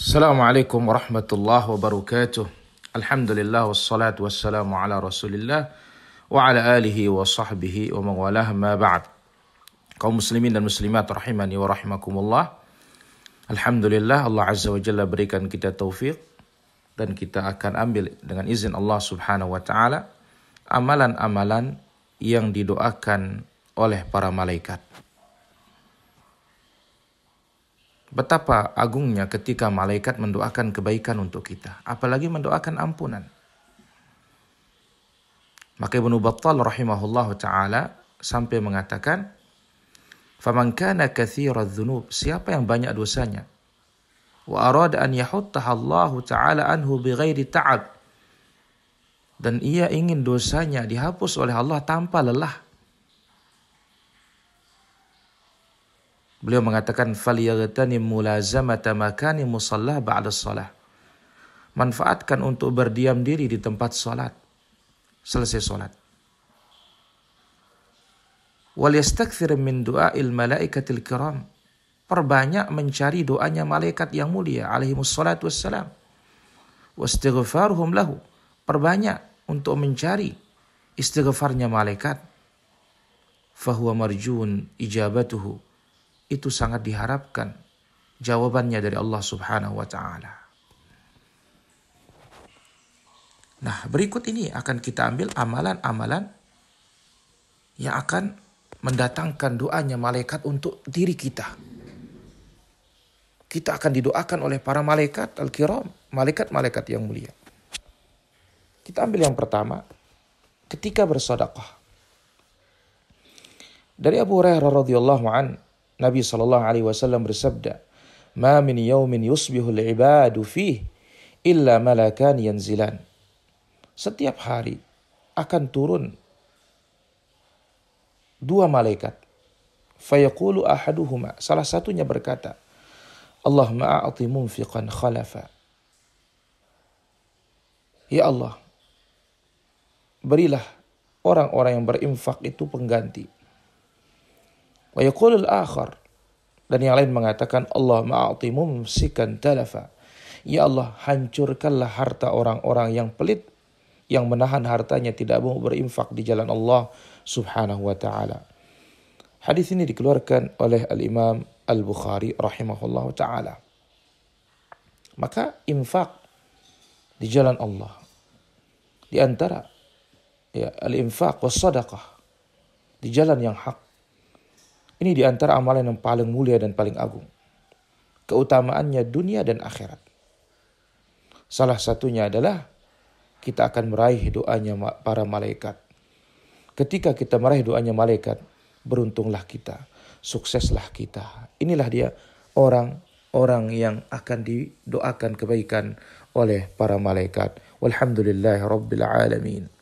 السلام عليكم ورحمة الله وبركاته الحمد لله والصلاة والسلام على رسول الله وعلى آله وصحبه ومن والاه ما بعد kaum muslimin dan muslimat rahimani wa rahimakumullah Alhamdulillah Allah Azza wa Jalla berikan kita taufik dan kita akan ambil dengan izin Allah Subhanahu wa taala amalan-amalan yang didoakan oleh para malaikat. Betapa agungnya ketika malaikat mendoakan kebaikan untuk kita, apalagi mendoakan ampunan. Maka Ibnu Battal rahimahullah taala sampai mengatakan, "Faman kana katsira siapa yang banyak dosanya, wa arada an Allah taala anhu bighairi ta'ab." Dan ia ingin dosanya dihapus oleh Allah tanpa lelah. Beliau mengatakan falyaghtanim mulazamata makani musalla ba'da shalah. Manfaatkan untuk berdiam diri di tempat salat. Selesai salat. Wal yastakthir min du'ail malaikatil kiram. Perbanyak mencari doanya malaikat yang mulia alaihi wassalatu wassalam. Wastighfaruhum lahu. Perbanyak untuk mencari istighfarnya malaikat. Fahuwa marjun ijabatuhu itu sangat diharapkan jawabannya dari Allah Subhanahu wa taala. Nah, berikut ini akan kita ambil amalan-amalan yang akan mendatangkan doanya malaikat untuk diri kita. Kita akan didoakan oleh para malaikat al-kiram, malaikat-malaikat yang mulia. Kita ambil yang pertama, ketika bersedekah. Dari Abu Hurairah radhiyallahu anhu Nabi Shallallahu Alaihi Wasallam bersabda, "Ma min yomin yusbihul ibadu fih illa malakan yanzilan." Setiap hari akan turun dua malaikat. Fayaqulu ahaduhuma, salah satunya berkata, Allahumma a'ti munfiqan khalafa. Ya Allah, berilah orang-orang yang berinfak itu pengganti. Wa akhar. Dan yang lain mengatakan Allah ma'ati mumsikan talafa. Ya Allah hancurkanlah harta orang-orang yang pelit yang menahan hartanya tidak mau berinfak di jalan Allah Subhanahu wa taala. Hadis ini dikeluarkan oleh Al-Imam Al-Bukhari rahimahullah taala. Maka infak di jalan Allah di antara ya al-infak was sadaqah di jalan yang hak ini di antara amalan yang paling mulia dan paling agung. Keutamaannya dunia dan akhirat. Salah satunya adalah kita akan meraih doanya para malaikat. Ketika kita meraih doanya malaikat, beruntunglah kita, sukseslah kita. Inilah dia orang-orang yang akan didoakan kebaikan oleh para malaikat. Walhamdulillah rabbil alamin.